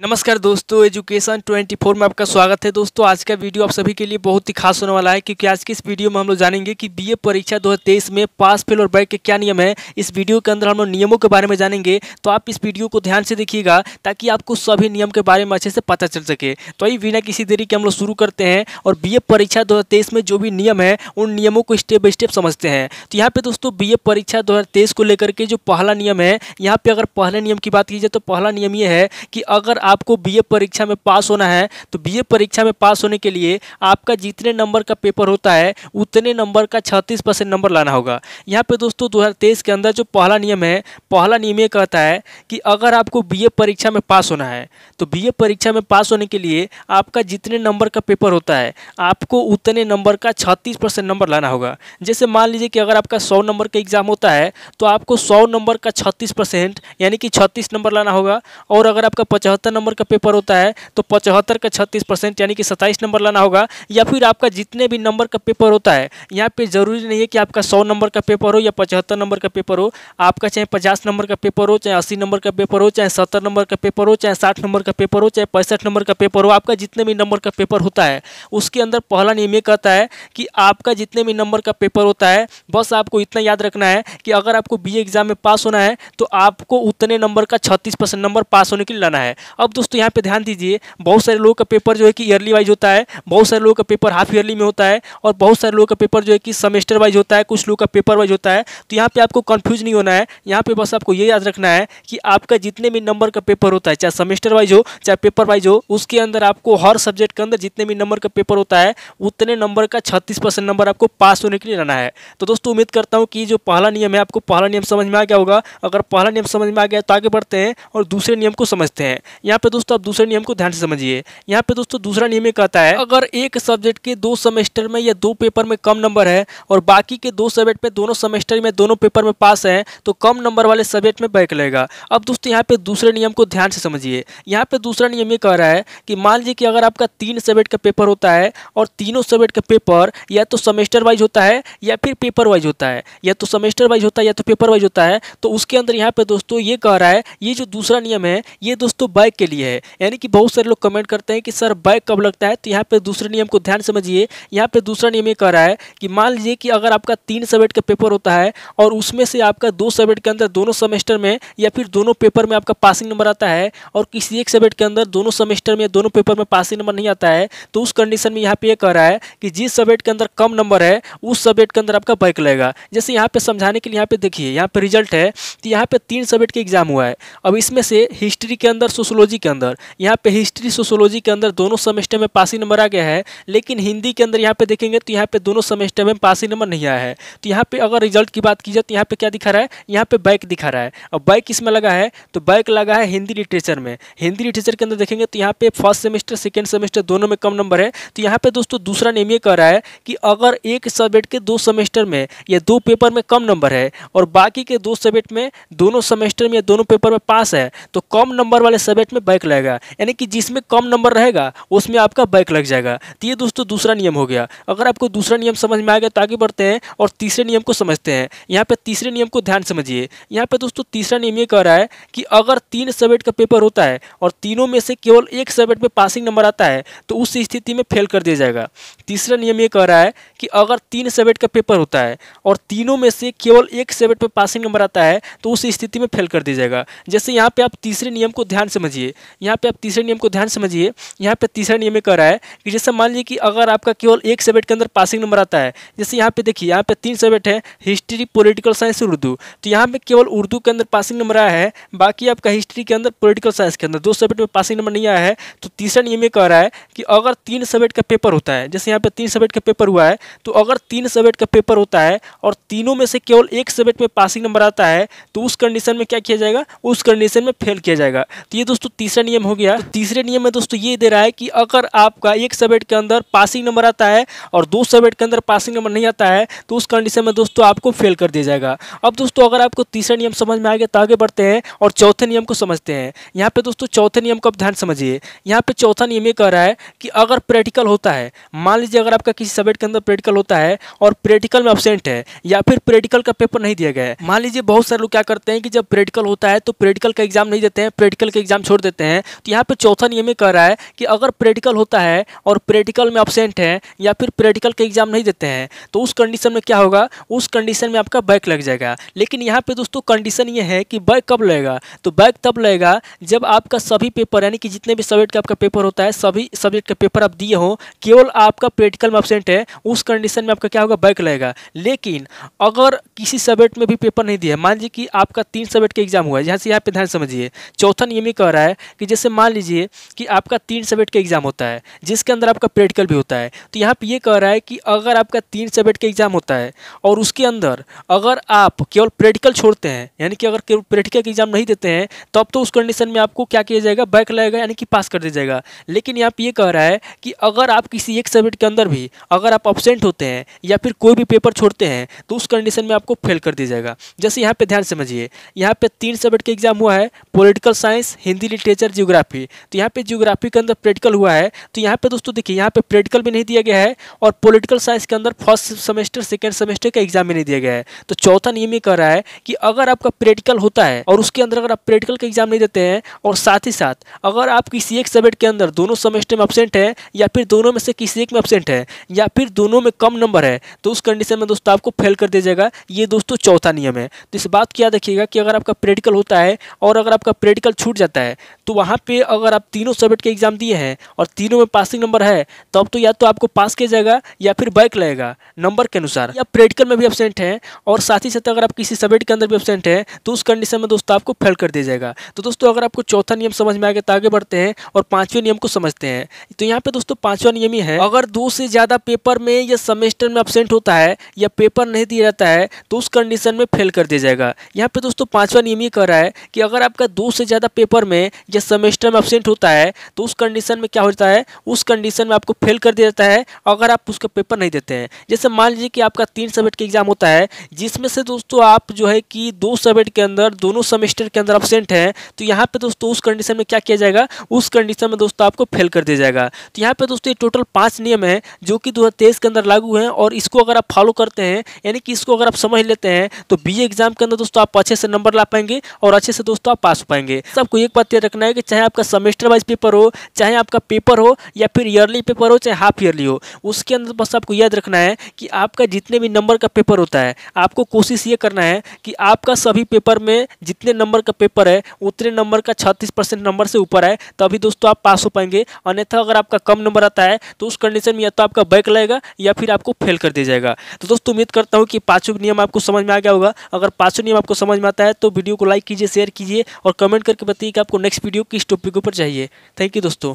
नमस्कार दोस्तों एजुकेशन 24 में आपका स्वागत है दोस्तों आज का वीडियो आप सभी के लिए बहुत ही खास होने वाला है क्योंकि आज की इस वीडियो में हम लोग जानेंगे कि बीए परीक्षा 2023 में पास फेल और बैक के क्या नियम है इस वीडियो के अंदर हम लोग नियमों के बारे में जानेंगे तो आप इस वीडियो को ध्यान से देखिएगा ताकि आपको सभी नियम के बारे में अच्छे से पता चल सके तो ये बिना किसी देरी के हम लोग शुरू करते हैं और बी परीक्षा दो में जो भी नियम है उन नियमों को स्टेप बाई स्टेप समझते हैं तो यहाँ पर दोस्तों बी परीक्षा दो को लेकर के जो पहला नियम है यहाँ पर अगर पहले नियम की बात की जाए तो पहला नियम ये है कि अगर आपको बीए परीक्षा में पास होना है तो बीए परीक्षा में पास होने के लिए आपका जितने नंबर का पेपर होता है उतने नंबर का छत्तीस परसेंट नंबर लाना होगा यहाँ पे दोस्तों दो के अंदर जो पहला नियम है पहला नियम ये कहता है कि अगर आपको बी परीक्षा में पास होना है तो बी परीक्षा में पास होने के लिए आपका जितने नंबर का पेपर होता है आपको उतने नंबर का छत्तीस परसेंट नंबर लाना होगा जैसे मान लीजिए कि अगर आपका सौ नंबर का एग्ज़ाम होता है तो आपको सौ नंबर का छत्तीस परसेंट यानी कि छत्तीस नंबर लाना होगा और अगर आपका पचहत्तर नंबर का पेपर होता है तो पचहत्तर का छत्तीस परसेंट यानी कि सत्ताईस नंबर लाना होगा या फिर आपका जितने भी नंबर का पेपर होता है यहाँ पे ज़रूरी नहीं है कि आपका सौ नंबर का पेपर हो या पचहत्तर नंबर का पेपर हो आपका चाहे पचास नंबर का पेपर हो चाहे अस्सी नंबर का पेपर हो चाहे सत्तर नंबर का पेपर हो चाहे साठ नंबर का पेपर हो चाहे पैंसठ नंबर का पेपर हो आपका जितने भी नंबर का पेपर होता है उसके अंदर पहला नियम ये कहता है कि आपका जितने भी नंबर का पेपर होता है बस आपको इतना याद रखना है कि अगर आपको बी एग्ज़ाम में पास होना है तो आपको उतने नंबर का छत्तीस परसेंट नंबर पास होने के लिए लाना है अब दोस्तों यहाँ पे ध्यान दीजिए बहुत सारे लोगों का पेपर जो है कि ईयरली वाइज होता है बहुत सारे लोगों का पेपर हाफ ईयरली में होता है और बहुत सारे लोगों का पेपर जो है कि सेमेस्टर वाइज होता है कुछ लोग का पेपर वाइज होता है तो यहाँ पे आपको कन्फ्यूज नहीं होना है यहाँ पे बस आपको ये याद रखना है कि आपका जितने भी नंबर का पेपर होता है चाहे सेमेस्टर वाइज हो चाहे पेपर वाइज हो उसके अंदर आपको हर सब्जेक्ट के अंदर जितने भी नंबर का पेपर होता है उतने नंबर का छत्तीस परसेंट नंबर आपको पास होने के लिए रहना है तो दोस्तों उम्मीद करता हूँ कि जो पहला नियम है आपको पहला नियम समझ में आ गया होगा अगर पहला नियम समझ में आ गया तो आगे बढ़ते हैं और दूसरे नियम को समझते हैं यहाँ पे दोस्तों आप दूसरे नियम को ध्यान से समझिए यहाँ पे दोस्तों दूसरा नियम ये कहता है अगर एक सब्जेक्ट के दो सेमेस्टर में या दो पेपर में कम नंबर है और बाकी के दो सब्जेक्ट में दोनों सेमेस्टर में दोनों पेपर में पास है तो कम नंबर वाले सब्जेक्ट में बैक लेगा अब दोस्तों यहाँ पे दूसरे नियम को ध्यान से समझिए यहाँ पे दूसरा नियम ये कह रहा है कि मान लीजिए कि अगर आपका तीन सब्जेक्ट का पेपर होता है और तीनों सब्जेक्ट का पेपर या तो सेमेस्टर वाइज होता है या फिर पेपर वाइज होता है या तो सेमेस्टर वाइज होता है या तो पेपर वाइज होता है तो उसके अंदर यहाँ पे दोस्तों ये कह रहा है ये जो दूसरा नियम है ये दोस्तों बैक के लिए है यानी कि बहुत सारे लोग कमेंट करते हैं कि सर बाइक कब लगता है तो यहाँ पे दूसरे नियम को ध्यान समझिए यहाँ पे दूसरा नियम ये कह रहा है कि मान लीजिए कि अगर आपका तीन सब्जेक्ट का पेपर होता है और उसमें से आपका दो सब्जेक्ट के अंदर दोनों सेमेस्टर में या फिर दोनों पेपर में आपका पासिंग नंबर आता है और किसी एक सब्जेक्ट के अंदर दोनों सेमेस्टर में दोनों पेपर में पासिंग नंबर नहीं आता है तो उस कंडीशन में यहाँ पे ये कह रहा है कि जिस सब्जेक्ट के अंदर कम नंबर है उस सब्जेक्ट के अंदर आपका बैक लगेगा जैसे यहाँ पे समझाने के लिए यहाँ पे देखिए यहाँ पे रिजल्ट है तो यहाँ पे तीन सब्जेक्ट का एग्जाम हुआ है अब इसमें से हिस्ट्री के अंदर सोशोलॉजी सोशोलॉजी के अंदर यहाँ पे हिस्ट्री सोशोलॉजी के अंदर दोनों सेमेस्टर में ही नंबर आ गया है लेकिन हिंदी के अंदर यहाँ पे देखेंगे तो यहाँ पे दोनों सेमेस्टर में पासिंग नंबर नहीं आया है तो यहाँ पे अगर रिजल्ट की बात की जाए तो यहाँ पे क्या दिखा रहा है यहाँ पे बैक दिखा रहा है और बैक इसमें लगा है तो बैक लगा है हिंदी लिटरेचर में हिंदी लिटरेचर के अंदर देखेंगे तो यहाँ पे फर्स्ट सेमेस्टर सेकेंड सेमेस्टर दोनों में कम नंबर है तो यहाँ पे दोस्तों दूसरा नेम ये कह रहा है कि अगर एक सब्जेक्ट के दो सेमेस्टर में या दो पेपर में कम नंबर है और बाकी के दो सब्जेक्ट में दोनों सेमेस्टर में या दोनों पेपर में पास है तो कम नंबर वाले सब्जेक्ट में में बैक लगेगा यानी कि जिसमें कम नंबर रहेगा उसमें आपका बैक लग जाएगा तो ये दोस्तों दूसरा नियम हो गया अगर आपको दूसरा नियम समझ में आ गया तो आगे बढ़ते हैं और तीसरे नियम को समझते हैं यहाँ पर तीसरे नियम को ध्यान समझिए यहाँ पर दोस्तों तीसरा नियम ये कह रहा है कि अगर तीन सब्जेक्ट का पेपर होता है और तीनों में से केवल एक सब्जेक्ट में पासिंग नंबर आता है तो उस स्थिति में फेल कर दिया जाएगा तीसरा नियम ये कह रहा है कि अगर तीन सब्जेक्ट का पेपर होता है और तीनों में से केवल एक सब्जेक्ट में पासिंग नंबर आता है तो उस स्थिति में फेल कर दिया जाएगा जैसे यहाँ पे आप तीसरे नियम को ध्यान समझिए लीजिए यहाँ पे आप तीसरे नियम को ध्यान समझिए यहाँ पे तीसरा नियम में कह रहा है कि जैसे मान लीजिए कि अगर आपका केवल एक सब्जेक्ट के अंदर पासिंग नंबर आता है जैसे यहाँ पे देखिए यहाँ पे तीन सब्जेक्ट है हिस्ट्री पोलिटिकल साइंस और उर्दू तो यहाँ पर केवल उर्दू के अंदर पासिंग नंबर आया है बाकी आपका हिस्ट्री के अंदर पोलिटिकल साइंस के अंदर दो सब्जेक्ट में पासिंग नंबर नहीं आया है तो तीसरा नियम में कह रहा है कि अगर तीन सब्जेक्ट का पेपर होता है जैसे यहाँ पर तीन सब्जेक्ट का पेपर हुआ है तो अगर तीन सब्जेक्ट का पेपर होता है और तीनों में से केवल एक सब्जेक्ट में पासिंग नंबर आता है तो उस कंडीशन में क्या किया जाएगा उस कंडीशन में फेल किया जाएगा तो ये दोस्तों तीसरा नियम हो गया तो तीसरे नियम में दोस्तों ये दे रहा है कि अगर आपका एक सब्जेक्ट के अंदर पासिंग नंबर आता है और दो सब्जेक्ट के अंदर पासिंग नंबर नहीं आता है तो उस कंडीशन में दोस्तों आपको फेल कर दिया जाएगा अब दोस्तों अगर आपको तीसरा नियम समझ में आ गया तो आगे बढ़ते हैं और चौथे नियम को समझते हैं यहाँ पे दोस्तों चौथे नियम को आप ध्यान समझिए यहाँ पे चौथा नियम ये कह रहा है कि अगर प्रैक्टिकल होता है मान लीजिए अगर आपका किसी सब्जेक्ट के अंदर प्रैक्टिकल होता है और प्रैक्टिकल में एबसेंट है या फिर प्रैक्टिकल का पेपर नहीं दिया गया है मान लीजिए बहुत सारे लोग क्या करते हैं कि जब प्रैक्टिकल होता है तो प्रैक्टिकल का एग्जाम नहीं देते हैं प्रैक्टिकल का एग्जाम छोड़ देते हैं तो यहाँ पे चौथा नियम ये कह रहा है कि अगर प्रैक्टिकल होता है और प्रैक्टिकल में अपसेंट है या फिर प्रैक्टिकल का एग्जाम नहीं देते हैं तो उस कंडीशन में क्या होगा उस कंडीशन में आपका बैक लग जाएगा लेकिन यहाँ पर दोस्तों कंडीशन ये है कि बैक कब लगेगा तो बैक तब लगेगा जब आपका सभी पेपर यानी कि जितने भी सब्जेक्ट का आपका पेपर होता है सभी सब्जेक्ट का पेपर आप दिए हों केवल आपका प्रैक्टिकल में अपसेंट है उस कंडीशन में आपका क्या होगा बैक लगेगा लेकिन अगर किसी सब्जेक्ट में भी पेपर नहीं दिया मान लीजिए कि आपका तीन सब्जेक्ट का एग्जाम हुआ है जहाँ से यहाँ पे ध्यान समझिए चौथा नियम ये कह रहा है है कि जैसे मान लीजिए कि आपका तीन सब्जेक्ट का एग्ज़ाम होता है जिसके अंदर आपका प्रैक्टिकल भी होता है तो यहाँ पर ये कह रहा है कि अगर आपका तीन सब्जेक्ट का एग्ज़ाम होता है और उसके अंदर अगर आप केवल प्रैक्टिकल छोड़ते हैं यानी कि अगर केवल प्रैक्टिकल का एग्ज़ाम नहीं देते हैं तब तो उस कंडीशन में आपको क्या किया जाएगा बैक लगेगा यानी कि पास कर दिया जाएगा लेकिन यहाँ पर ये कह रहा है कि अगर आप किसी एक सब्जेक्ट के अंदर भी अगर आप अपसेंट होते हैं या फिर कोई भी पेपर छोड़ते हैं तो उस कंडीशन में आपको फेल कर दिया जाएगा जैसे यहाँ पर ध्यान समझिए यहाँ पर तीन सब्जेक्ट का एग्ज़ाम हुआ है political science Hindi literature geography तो यहाँ पे जियोग्राफी के अंदर प्रैक्टिकल हुआ है तो यहाँ पे दोस्तों देखिए यहाँ पे प्रैक्टिकल भी नहीं दिया गया है और पॉलिटिकल साइंस के अंदर फर्स्ट सेमेस्टर सेकेंड सेमेस्टर का एग्जाम भी नहीं दिया गया है तो चौथा नियम ये कह रहा है कि अगर आपका प्रैक्टिकल होता है और उसके अंदर अगर आप प्रैक्टिकल का एग्जाम नहीं देते हैं और साथ ही साथ अगर आप किसी एक सब्जेक्ट के अंदर दोनों सेमेस्टर में अपसेंट है या फिर दोनों में से किसी एक में अपसेंट है या फिर दोनों में कम नंबर है तो उस कंडीशन में दोस्तों आपको फेल कर दिया जाएगा ये दोस्तों चौथा नियम है तो इस बात क्या देखिएगा कि अगर आपका प्रैक्टिकल होता है और अगर आपका प्रैक्टिकल छूट जाता है तो वहाँ पे अगर आप तीनों सब्जेक्ट के एग्ज़ाम दिए हैं और तीनों में पासिंग नंबर है तो अब तो या तो आपको पास किया जाएगा या फिर बैक लगेगा नंबर के अनुसार या प्रैक्टिकल में भी एबसेंट हैं और साथ ही साथ अगर आप किसी सब्जेक्ट के अंदर भी एबसेंट हैं तो उस कंडीशन में दोस्तों आपको फेल कर दिया जाएगा तो दोस्तों अगर आपको चौथा नियम समझ में आ गया तो आगे बढ़ते हैं और पाँचवें नियम को समझते हैं तो यहाँ पर दोस्तों पाँचवा नियम ही है अगर दो से ज़्यादा पेपर में या सेमेस्टर में एबसेंट होता है या पेपर नहीं दिया जाता है तो उस कंडीशन में फेल कर दिया जाएगा यहाँ पर दोस्तों पाँचवा नियम ये कह रहा है कि अगर आपका दो से ज़्यादा पेपर में या सेमेस्टर में एबसेंट होता है तो उस कंडीशन में क्या होता है उस कंडीशन में आपको फेल कर दिया जाता है अगर आप उसका पेपर नहीं देते हैं जैसे मान लीजिए कि आपका तीन सब्जेक्ट का एग्जाम होता है जिसमें से दोस्तों आप जो है कि दो सब्जेक्ट के अंदर दोनों सेमेस्टर के अंदर एबसेंट हैं तो यहाँ पर दोस्तों उस कंडीशन में क्या किया जाएगा उस कंडीशन में दोस्तों आपको फेल कर दिया जाएगा तो यहाँ पर दोस्तों ये टोटल पाँच नियम है जो कि दो के अंदर लागू हैं और इसको अगर आप फॉलो करते हैं यानी कि इसको अगर आप समझ लेते हैं तो बी एग्जाम e के अंदर दोस्तों आप अच्छे से नंबर ला पाएंगे और अच्छे से दोस्तों आप पास हो पाएंगे सबको एक बात याद रखना है कि चाहे आपका सेमेस्टर वाइज पेपर हो चाहे आपका पेपर हो या फिर ईयरली पेपर हो चाहे हाफ ईयरली हो उसके अंदर बस आपको याद रखना है कि आपका जितने भी नंबर का पेपर होता है आपको कोशिश ये करना है कि आपका सभी पेपर में जितने नंबर का पेपर है उतने नंबर का छत्तीस नंबर से ऊपर है तभी दोस्तों आप पास हो पाएंगे अन्यथा अगर आपका कम नंबर आता है तो उस कंडीशन में या तो आपका बैक लगेगा या फिर आपको फेल कर दिया जाएगा तो दोस्तों उम्मीद करता हूँ कि पाँचों नियम आपको समझ में आ गया होगा अगर पाँचों नियम आपको समझ में आता है तो वीडियो को लाइक कीजिए शेयर कीजिए और कमेंट करके बताइए कि आपको नेक्स्ट वीडियो किस टॉपिक के ऊपर चाहिए थैंक यू दोस्तों